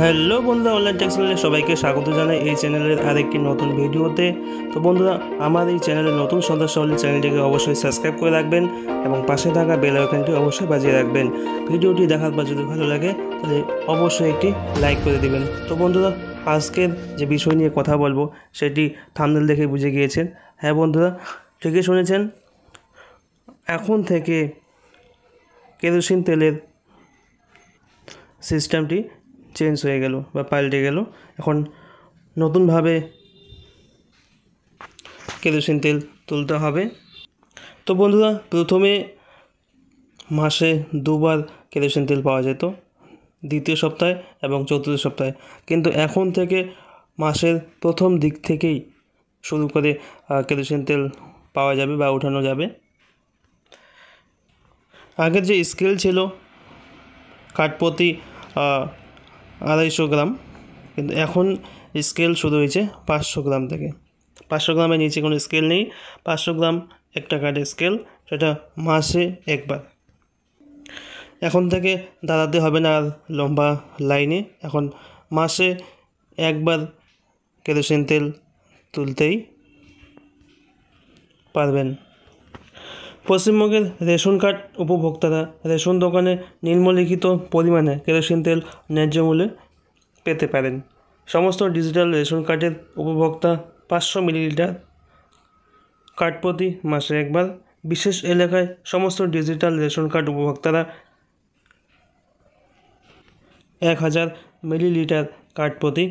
hello বন্ধুরা online tax চ্যানেলে সবাইকে স্বাগত জানাই এই চ্যানেলের আরেকটি নতুন ভিডিওতে তো বন্ধুরা আমার এই চ্যানেলের নতুন সদস্য হলে চ্যানেলটিকে অবশ্যই সাবস্ক্রাইব করে রাখবেন এবং পাশে থাকা বেল আইকনটি অবশ্যই বাজিয়ে রাখবেন ভিডিওটি দেখার পর যদি ভালো লাগে তাহলে অবশ্যই একটি লাইক করে দেবেন তো বন্ধুরা আজকের যে বিষয় নিয়ে কথা বলবো সেটি থামদেল দেখে বুঝে গিয়েছেন হ্যাঁ বন্ধুরা ঠিকই শুনেছেন এখন থেকে কেরোসিন তেলের সিস্টেমটি চেঞ্জ হয়ে গেল বা পাল্টে গেল এখন নতুনভাবে কেরোসিন তেল তুলতে হবে তো বন্ধুরা প্রথমে মাসে দুবার কেরোসিন তেল পাওয়া যেত দ্বিতীয় সপ্তাহে এবং চতুর্থ সপ্তাহে কিন্তু এখন থেকে মাসের প্রথম দিক থেকেই শুরু করে কেরোসিন তেল পাওয়া যাবে বা উঠানো যাবে আগের যে স্কেল ছিল কাঠপতি আড়াইশো গ্রাম কিন্তু এখন স্কেল শুরু হয়েছে পাঁচশো গ্রাম থেকে পাঁচশো গ্রামের নিচে কোনো স্কেল নেই পাঁচশো গ্রাম একটা কাঠের স্কেল সেটা মাসে একবার এখন থেকে দাঁড়াতে হবে না আর লম্বা লাইনে এখন মাসে একবার কেরোসিন তেল তুলতেই পারবেন পশ্চিমবঙ্গের রেশন কার্ড উপভোক্তারা রেশন দোকানে নিম্নলিখিত পরিমাণে কেরোসিন তেল ন্যায্য মূল্যে পেতে পারেন সমস্ত ডিজিটাল রেশন কার্ডের উপভোক্তা পাঁচশো মিলিলিটার কার্ড প্রতি মাসে একবার বিশেষ এলাকায় সমস্ত ডিজিটাল রেশন কার্ড উপভোক্তারা এক হাজার মিলিলিটার কার্ড প্রতি